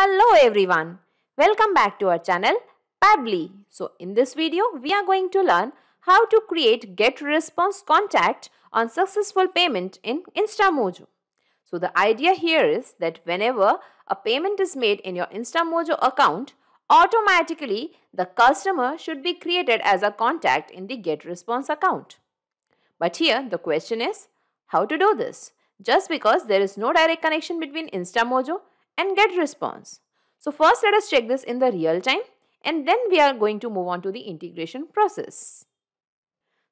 Hello everyone, welcome back to our channel Pabli. So in this video, we are going to learn how to create get response contact on successful payment in InstaMojo. So the idea here is that whenever a payment is made in your InstaMojo account, automatically the customer should be created as a contact in the get response account. But here the question is how to do this? Just because there is no direct connection between InstaMojo and get response. So first let us check this in the real time and then we are going to move on to the integration process.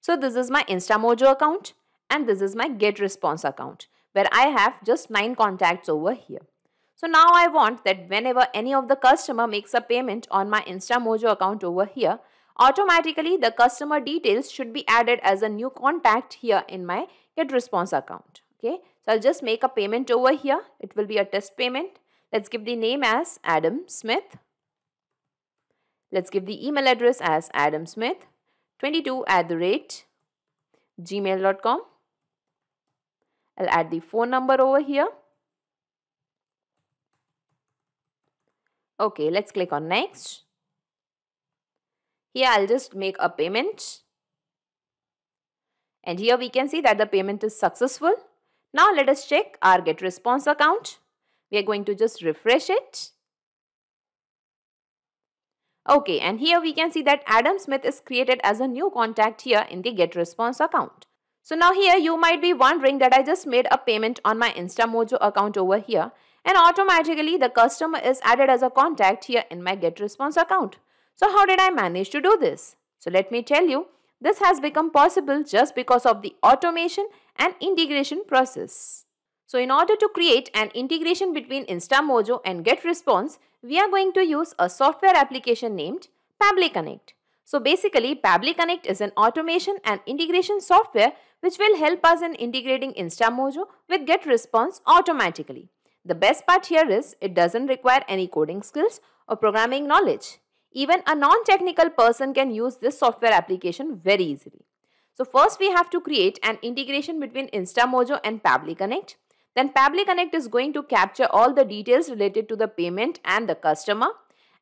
So this is my InstaMojo account and this is my GetResponse account where I have just 9 contacts over here. So now I want that whenever any of the customer makes a payment on my InstaMojo account over here, automatically the customer details should be added as a new contact here in my GetResponse account. Okay, so I'll just make a payment over here. It will be a test payment Let's give the name as Adam Smith. Let's give the email address as adamsmith22 at the rate gmail.com. I'll add the phone number over here. Okay, let's click on next. Here I'll just make a payment. And here we can see that the payment is successful. Now let us check our get response account. We are going to just refresh it. Okay, and here we can see that Adam Smith is created as a new contact here in the GetResponse account. So now here you might be wondering that I just made a payment on my InstaMojo account over here and automatically the customer is added as a contact here in my GetResponse account. So how did I manage to do this? So let me tell you, this has become possible just because of the automation and integration process. So in order to create an integration between InstaMojo and GetResponse, we are going to use a software application named Pably Connect. So basically, Pably Connect is an automation and integration software which will help us in integrating InstaMojo with GetResponse automatically. The best part here is it doesn't require any coding skills or programming knowledge. Even a non-technical person can use this software application very easily. So first we have to create an integration between InstaMojo and Pably Connect. Then Pabli Connect is going to capture all the details related to the payment and the customer.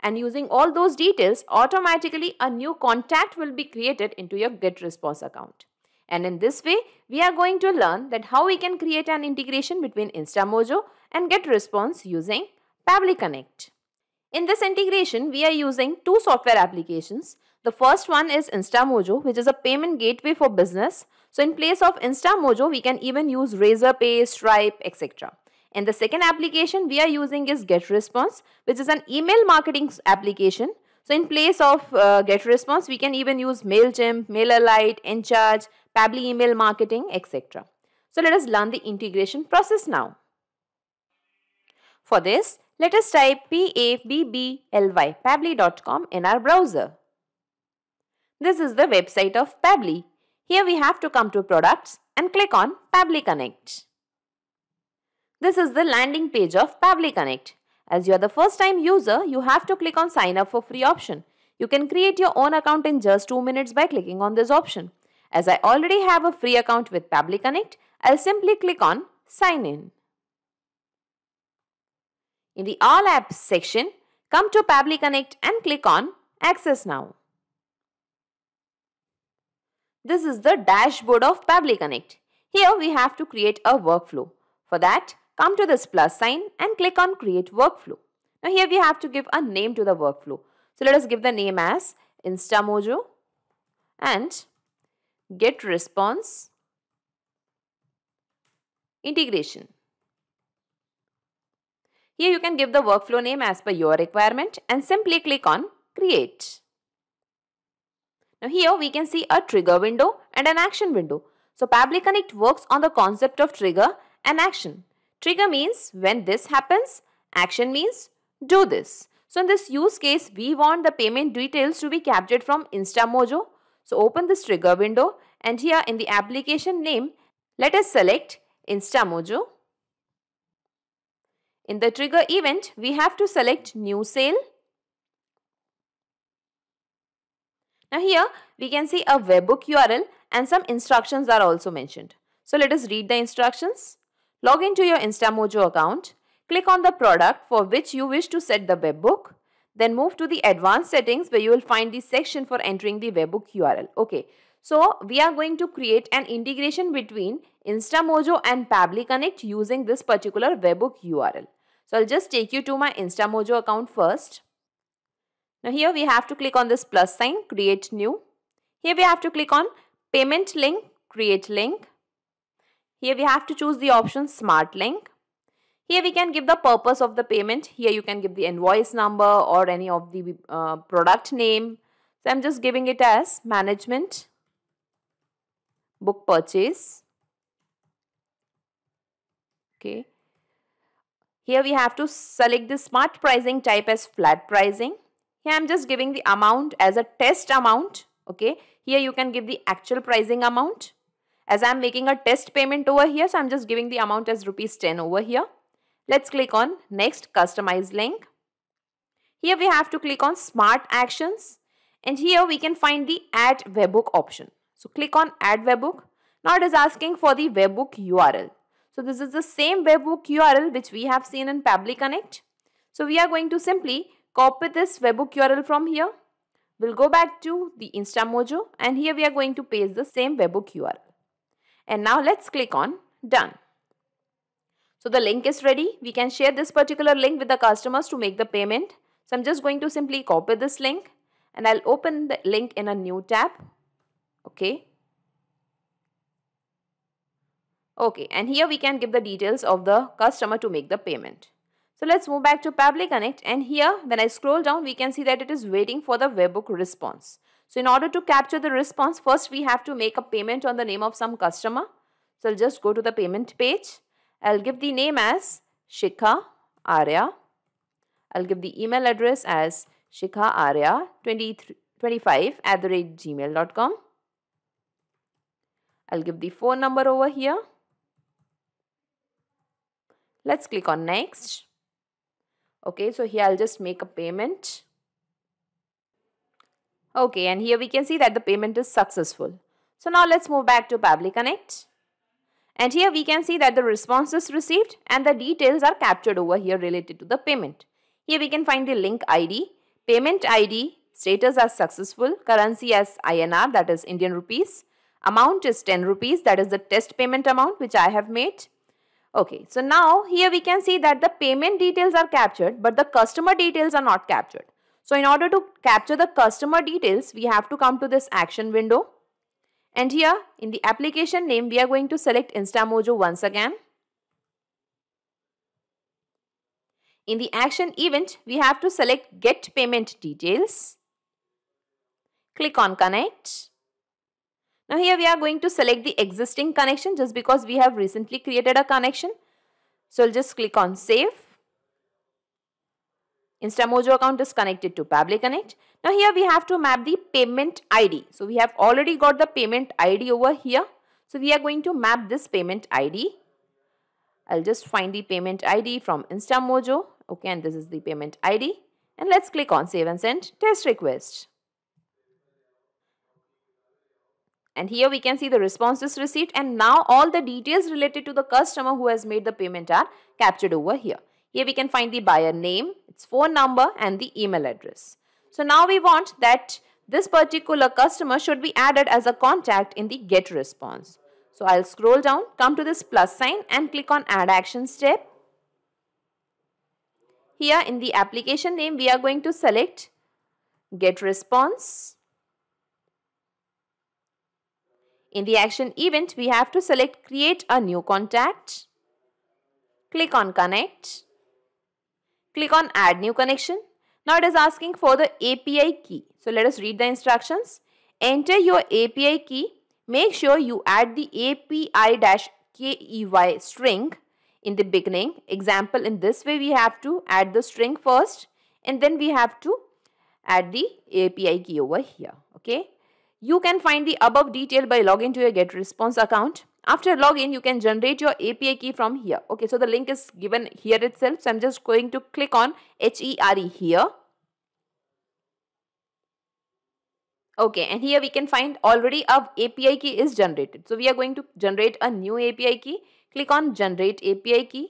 And using all those details, automatically a new contact will be created into your GetResponse account. And in this way, we are going to learn that how we can create an integration between InstaMojo and GetResponse using Pabli Connect. In this integration, we are using two software applications. The first one is InstaMojo, which is a payment gateway for business. So in place of InstaMojo, we can even use Razorpay, Stripe, etc. And the second application we are using is GetResponse, which is an email marketing application. So in place of uh, GetResponse, we can even use MailChimp, MailerLite, Encharge, Pabli Email Marketing, etc. So let us learn the integration process now. For this, let us type PABBLY, pabbly.com in our browser. This is the website of Pabbly. Here we have to come to products and click on Pabbly Connect. This is the landing page of Pabbly Connect. As you are the first time user, you have to click on sign up for free option. You can create your own account in just 2 minutes by clicking on this option. As I already have a free account with Pabbly Connect, I'll simply click on sign in. In the All Apps section, come to Pabli Connect and click on Access Now. This is the dashboard of Pabli Connect. Here we have to create a workflow. For that, come to this plus sign and click on create workflow. Now here we have to give a name to the workflow. So let us give the name as InstaMojo and get response integration. Here you can give the workflow name as per your requirement and simply click on create. Now here we can see a trigger window and an action window. So Pabli Connect works on the concept of trigger and action. Trigger means when this happens, action means do this. So in this use case, we want the payment details to be captured from InstaMojo. So open this trigger window and here in the application name, let us select InstaMojo. In the trigger event, we have to select new sale. Now here we can see a webbook URL and some instructions are also mentioned. So let us read the instructions. Log into your InstaMojo account. Click on the product for which you wish to set the webbook. Then move to the advanced settings where you will find the section for entering the webbook URL. Okay, so we are going to create an integration between InstaMojo and Pabli Connect using this particular webbook URL. So I'll just take you to my InstaMojo account first. Now here we have to click on this plus sign, create new. Here we have to click on payment link, create link. Here we have to choose the option smart link. Here we can give the purpose of the payment. Here you can give the invoice number or any of the uh, product name. So I'm just giving it as management book purchase. Okay. Here we have to select the smart pricing type as flat pricing. Here I am just giving the amount as a test amount. Okay. Here you can give the actual pricing amount. As I am making a test payment over here, so I am just giving the amount as rupees 10 over here. Let's click on next customize link. Here we have to click on smart actions and here we can find the add webhook option. So click on add webhook. Now it is asking for the webhook URL. So this is the same webhook URL which we have seen in Pabli Connect. So we are going to simply copy this webhook URL from here. We'll go back to the InstaMojo and here we are going to paste the same webhook URL. And now let's click on done. So the link is ready. We can share this particular link with the customers to make the payment. So I'm just going to simply copy this link and I'll open the link in a new tab. Okay. Okay, and here we can give the details of the customer to make the payment. So let's move back to Public Connect and here when I scroll down we can see that it is waiting for the webhook response. So in order to capture the response first we have to make a payment on the name of some customer. So I'll just go to the payment page. I'll give the name as Shikha Arya. I'll give the email address as shikhaarya25 at the rate gmail.com. I'll give the phone number over here. Let's click on next. Okay, so here I'll just make a payment. Okay, and here we can see that the payment is successful. So now let's move back to Pabli Connect. And here we can see that the response is received and the details are captured over here related to the payment. Here we can find the link ID, payment ID, status as successful, currency as INR that is Indian rupees, amount is 10 rupees that is the test payment amount which I have made Okay, so now here we can see that the payment details are captured but the customer details are not captured. So in order to capture the customer details, we have to come to this action window. And here in the application name, we are going to select InstaMojo once again. In the action event, we have to select get payment details. Click on connect. Now here we are going to select the existing connection just because we have recently created a connection. So I'll just click on save. InstaMojo account is connected to Pabli Connect. Now here we have to map the payment ID. So we have already got the payment ID over here. So we are going to map this payment ID. I'll just find the payment ID from InstaMojo. Okay, and this is the payment ID. And let's click on save and send test request. And here we can see the responses received and now all the details related to the customer who has made the payment are captured over here. Here we can find the buyer name, its phone number and the email address. So now we want that this particular customer should be added as a contact in the get response. So I'll scroll down, come to this plus sign and click on add action step. Here in the application name we are going to select get response. In the action event, we have to select create a new contact. Click on connect. Click on add new connection. Now it is asking for the API key. So let us read the instructions. Enter your API key. Make sure you add the API-KEY string in the beginning. Example, in this way we have to add the string first and then we have to add the API key over here. Okay. You can find the above detail by logging to your GetResponse account. After login, you can generate your API key from here. Okay, so the link is given here itself. So I'm just going to click on HERE here. Okay, and here we can find already our API key is generated. So we are going to generate a new API key. Click on generate API key.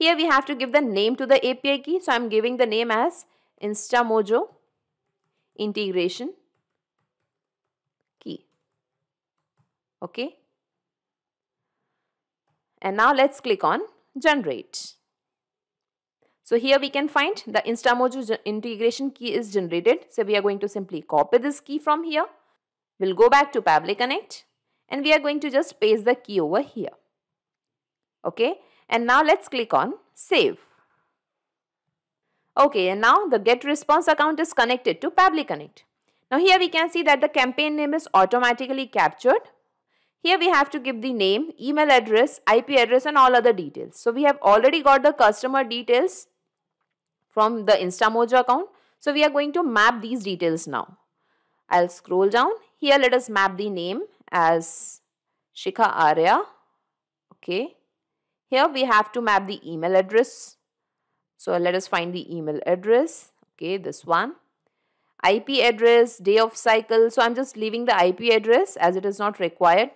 Here we have to give the name to the API key. So I'm giving the name as InstaMojo integration. Okay. And now let's click on generate. So here we can find the InstaMojo integration key is generated. So we are going to simply copy this key from here. We'll go back to Pavli Connect and we are going to just paste the key over here. Okay. And now let's click on save. Okay. And now the get response account is connected to Pavli Connect. Now here we can see that the campaign name is automatically captured here we have to give the name, email address, IP address and all other details. So we have already got the customer details from the InstaMojo account. So we are going to map these details now. I'll scroll down. Here let us map the name as Shikha Arya. Okay. Here we have to map the email address. So let us find the email address. Okay, this one. IP address, day of cycle. So I'm just leaving the IP address as it is not required.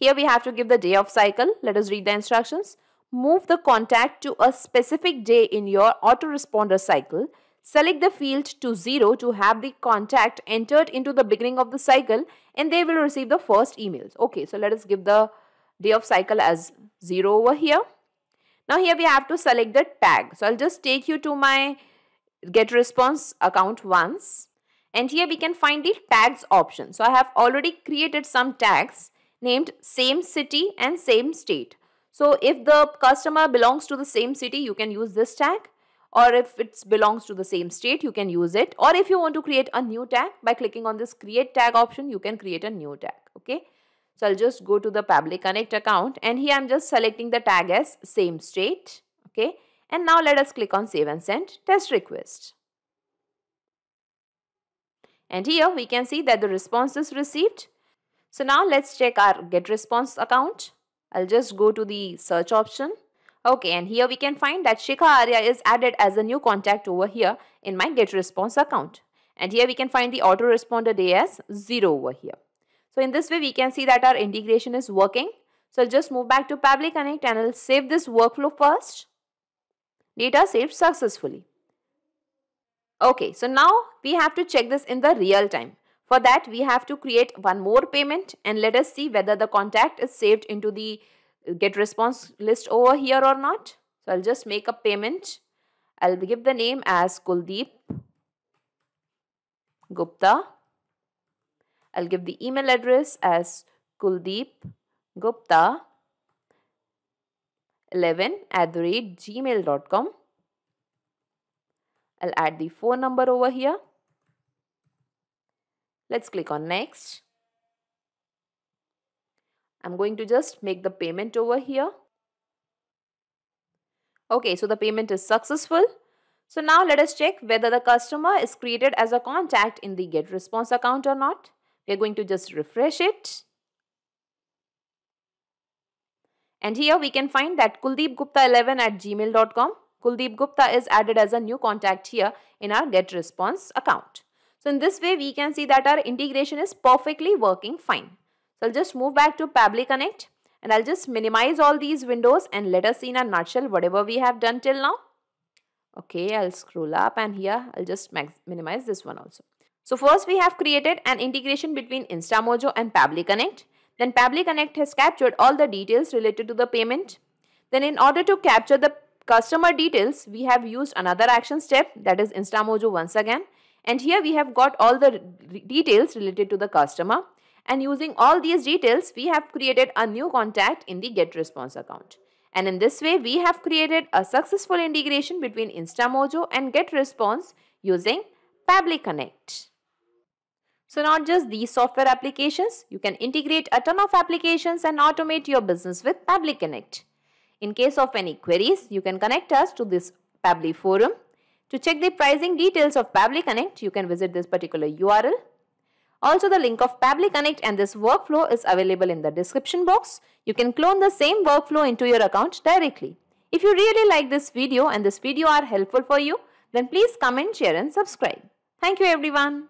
Here we have to give the day of cycle. Let us read the instructions. Move the contact to a specific day in your autoresponder cycle. Select the field to 0 to have the contact entered into the beginning of the cycle and they will receive the first emails. Okay, so let us give the day of cycle as 0 over here. Now here we have to select the tag. So I'll just take you to my get response account once and here we can find the tags option. So I have already created some tags named same city and same state. So if the customer belongs to the same city, you can use this tag or if it belongs to the same state, you can use it. Or if you want to create a new tag, by clicking on this create tag option, you can create a new tag. Okay. So I'll just go to the Public Connect account and here I'm just selecting the tag as same state. Okay. And now let us click on save and send test request. And here we can see that the response is received so now let's check our get response account. I'll just go to the search option. Okay, and here we can find that Shikha Arya is added as a new contact over here in my get response account. And here we can find the autoresponder day as 0 over here. So in this way, we can see that our integration is working. So I'll just move back to Public Connect and I'll save this workflow first. Data saved successfully. Okay, so now we have to check this in the real time. For that, we have to create one more payment and let us see whether the contact is saved into the uh, get response list over here or not. So I'll just make a payment. I'll give the name as Kuldeep Gupta. I'll give the email address as Kuldeep Gupta 11 at the rate gmail.com. I'll add the phone number over here. Let's click on next. I'm going to just make the payment over here. Okay, so the payment is successful. So now let us check whether the customer is created as a contact in the get response account or not. We are going to just refresh it. And here we can find that Kuldeep Gupta 11 at gmail.com. Kuldeep Gupta is added as a new contact here in our get response account. So in this way, we can see that our integration is perfectly working fine. So I'll just move back to Pabli Connect and I'll just minimize all these windows and let us see in a nutshell whatever we have done till now. Okay, I'll scroll up and here I'll just minimize this one also. So first we have created an integration between InstaMojo and Pabli Connect. Then Pabli Connect has captured all the details related to the payment. Then in order to capture the customer details, we have used another action step that is InstaMojo once again and here we have got all the details related to the customer. And using all these details, we have created a new contact in the GetResponse account. And in this way, we have created a successful integration between InstaMojo and GetResponse using Pably Connect. So not just these software applications, you can integrate a ton of applications and automate your business with Pably Connect. In case of any queries, you can connect us to this Pably forum to check the pricing details of Pably Connect, you can visit this particular URL. Also, the link of Pably Connect and this workflow is available in the description box. You can clone the same workflow into your account directly. If you really like this video and this video are helpful for you, then please comment, share and subscribe. Thank you everyone.